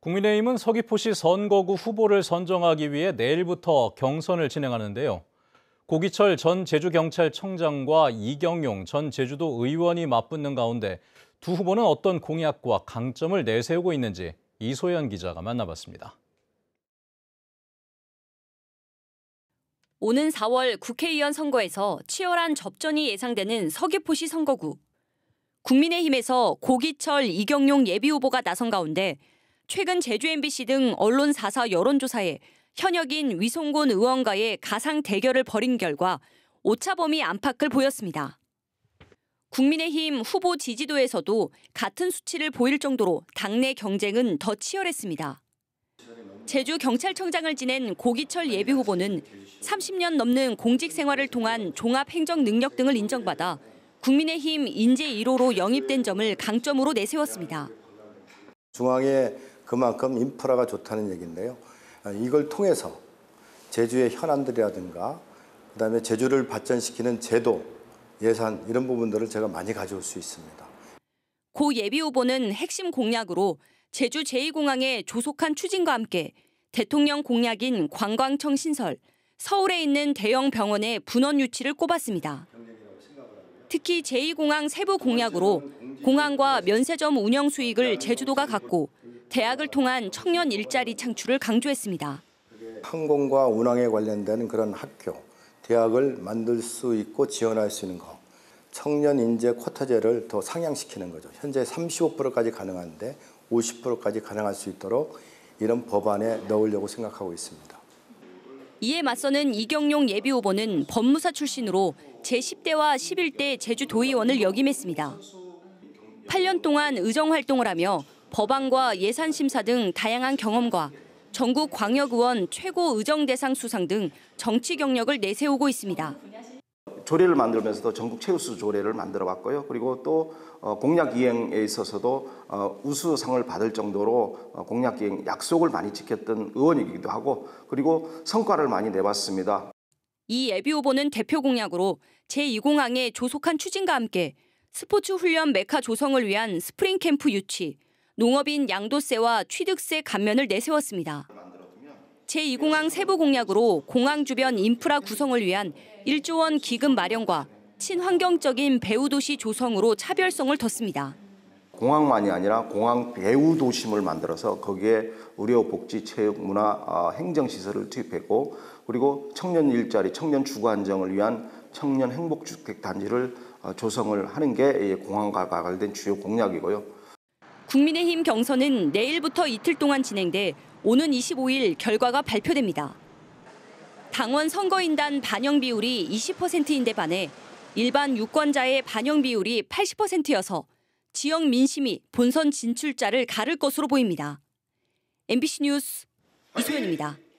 국민의힘은 서귀포시 선거구 후보를 선정하기 위해 내일부터 경선을 진행하는데요. 고기철 전 제주경찰청장과 이경용 전 제주도 의원이 맞붙는 가운데 두 후보는 어떤 공약과 강점을 내세우고 있는지 이소연 기자가 만나봤습니다. 오는 4월 국회의원 선거에서 치열한 접전이 예상되는 서귀포시 선거구. 국민의힘에서 고기철, 이경용 예비후보가 나선 가운데 최근 제주 MBC 등 언론 사사 여론조사에 현역인 위송곤 의원과의 가상 대결을 벌인 결과 오차범위 안팎을 보였습니다. 국민의힘 후보 지지도에서도 같은 수치를 보일 정도로 당내 경쟁은 더 치열했습니다. 제주 경찰청장을 지낸 고기철 예비 후보는 30년 넘는 공직 생활을 통한 종합 행정 능력 등을 인정받아 국민의힘 인재 1호로 영입된 점을 강점으로 내세웠습니다. 중앙에 그만큼 인프라가 좋다는 얘기인데요. 아, 이걸 통해서 제주의 현안들이라든가 그다음에 제주를 발전시키는 제도, 예산 이런 부분들을 제가 많이 가져올 수 있습니다. 고 예비 후보는 핵심 공약으로 제주 제2공항의 조속한 추진과 함께 대통령 공약인 관광청 신설, 서울에 있는 대형 병원의 분원 유치를 꼽았습니다. 특히 제2공항 세부 공약으로 공항과 면세점 운영 수익을 제주도가 갖고 대학을 통한 청년 일자리 창출을 강조했습니다. 항공과 운항에 관련된 그런 학교, 대학을 만들 수 있고 지원할 수 있는 것, 청년 인재 쿼터제를 더 상향시키는 거죠. 현재 35%까지 가능한데 50%까지 가능할 수 있도록 이런 법안에 넣으려고 생각하고 있습니다. 이에 맞서는 이경용 예비후보는 법무사 출신으로 제10대와 11대 제주도의원을 역임했습니다. 8년 동안 의정활동을 하며 법안과 예산 심사 등 다양한 경험과 전국 광역의원 최고 의정대상 수상 등 정치 경력을 내세우고 있습니다. 조례를 만들면서도 전국 최우수 조례를 만들어 왔고요. 그리고 또 어, 공약 이행에 있어서도 어, 우수상을 받을 정도로 어, 공약 이행 약속을 많이 지켰던 의원이기도 하고 그리고 성과를 많이 내봤습니다. 이 예비 후보는 대표 공약으로 제2공항의 조속한 추진과 함께 스포츠 훈련 메카 조성을 위한 스프링 캠프 유치, 농업인 양도세와 취득세 감면을 내세웠습니다. 제2공항 세부 공약으로 공항 주변 인프라 구성을 위한 1조 원 기금 마련과 친환경적인 배후 도시 조성으로 차별성을 뒀습니다. 공항만이 아니라 공항 배후 도심을 만들어서 거기에 의료, 복지, 체육, 문화, 어, 행정 시설을 투입했고 그리고 청년 일자리, 청년 주거 안정을 위한 청년 행복 주택 단지를 어, 조성을 하는 게 공항과 관련된 주요 공약이고요. 국민의힘 경선은 내일부터 이틀 동안 진행돼 오는 25일 결과가 발표됩니다. 당원 선거인단 반영 비율이 20%인데 반해 일반 유권자의 반영 비율이 80%여서 지역 민심이 본선 진출자를 가를 것으로 보입니다. MBC 뉴스 이소연입니다.